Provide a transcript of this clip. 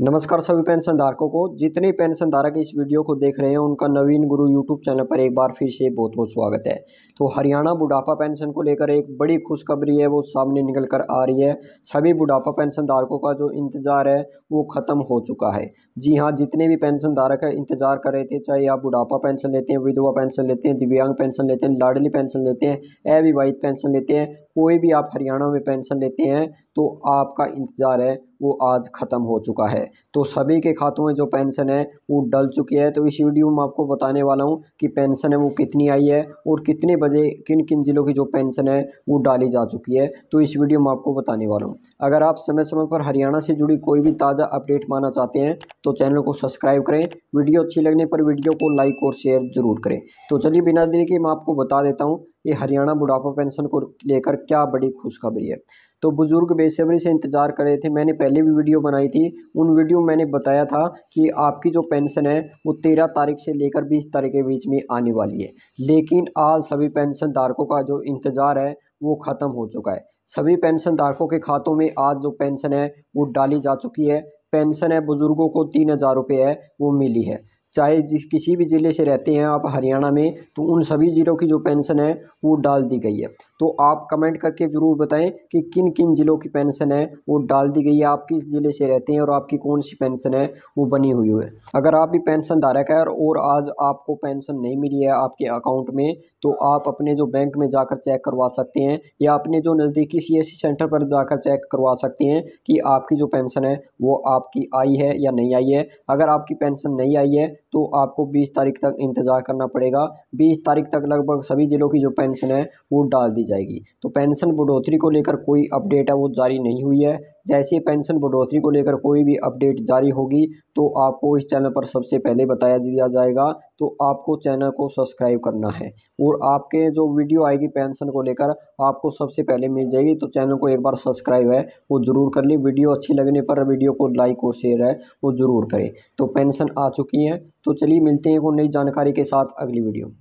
नमस्कार सभी पेंशन धारकों को जितने पेंशन धारक इस वीडियो को देख रहे हैं उनका नवीन गुरु यूट्यूब चैनल पर एक बार फिर से बहुत बहुत स्वागत है तो हरियाणा बुढ़ापा पेंशन को लेकर एक बड़ी खुशखबरी है वो सामने निकल कर आ रही है सभी बुढ़ापा पेंशन धारकों का जो इंतज़ार है वो ख़त्म हो चुका है जी हाँ जितने भी पेंशन धारक है इंतज़ार कर रहे थे चाहे आप बुढ़ापा पेंशन लेते हैं विधवा पेंशन लेते हैं दिव्यांग पेंशन लेते हैं लाडली पेंशन लेते हैं अविवाहित पेंशन लेते हैं कोई भी आप हरियाणा में पेंशन लेते हैं तो आपका इंतज़ार है वो आज ख़त्म हो चुका है तो सभी के खातों में जो पेंशन है वो डल चुकी है तो इस वीडियो में आपको बताने वाला हूँ कि पेंशन है वो कितनी आई है और कितने बजे किन किन ज़िलों की जो पेंशन है वो डाली जा चुकी है तो इस वीडियो में आपको बताने वाला हूँ अगर आप समय समय पर हरियाणा से जुड़ी कोई भी ताज़ा अपडेट माना चाहते हैं तो चैनल को सब्सक्राइब करें वीडियो अच्छी लगने पर वीडियो को लाइक और शेयर ज़रूर करें तो चलिए बिना देने के मैं आपको बता देता हूँ ये हरियाणा बुढ़ापा पेंशन को लेकर क्या बड़ी खुशखबरी है तो बुज़ुर्ग बेसब्री से इंतज़ार कर रहे थे मैंने पहले भी वीडियो बनाई थी उन वीडियो में मैंने बताया था कि आपकी जो पेंशन है वो तेरह तारीख से लेकर बीस तारीख के बीच में आने वाली है लेकिन आज सभी पेंशन धारकों का जो इंतज़ार है वो ख़त्म हो चुका है सभी पेंशन धारकों के खातों में आज जो पेंशन है वो डाली जा चुकी है पेंशन है बुज़ुर्गों को तीन हज़ार रुपये है वो मिली है चाहे जिस किसी भी ज़िले से रहते हैं आप हरियाणा में तो उन सभी ज़िलों की जो पेंशन है वो डाल दी गई है तो आप कमेंट करके ज़रूर बताएं कि किन किन ज़िलों की पेंशन है वो डाल दी गई है आप किस ज़िले से रहते हैं और आपकी कौन सी पेंशन है वो बनी हुई है अगर आप भी पेंशन धारक है और आज आपको पेंशन नहीं मिली है आपके अकाउंट में तो आप अपने जो बैंक में जाकर चेक करवा सकते हैं या अपने जो नज़दीकी सी सेंटर पर जाकर चेक करवा सकते हैं कि आपकी जो पेंशन है वो आपकी आई है या नहीं आई है अगर आपकी पेंशन नहीं आई है तो आपको बीस तारीख तक इंतज़ार करना पड़ेगा बीस तारीख तक लगभग सभी ज़िलों की जो पेंशन है वो डाल दी जाएगी तो पेंशन बढ़ोतरी को लेकर कोई अपडेट है वो जारी नहीं हुई है जैसे पेंशन बढ़ोतरी को लेकर कोई भी अपडेट जारी होगी तो आपको इस चैनल पर सबसे पहले बताया दिया जाएगा तो आपको चैनल को सब्सक्राइब करना है और आपके जो वीडियो आएगी पेंशन को लेकर आपको सबसे पहले मिल जाएगी तो चैनल को एक बार सब्सक्राइब है वो ज़रूर कर लें वीडियो अच्छी लगने पर वीडियो को लाइक और शेयर है वो ज़रूर करें तो पेंशन आ चुकी है तो चलिए मिलते हैं एक नई जानकारी के साथ अगली वीडियो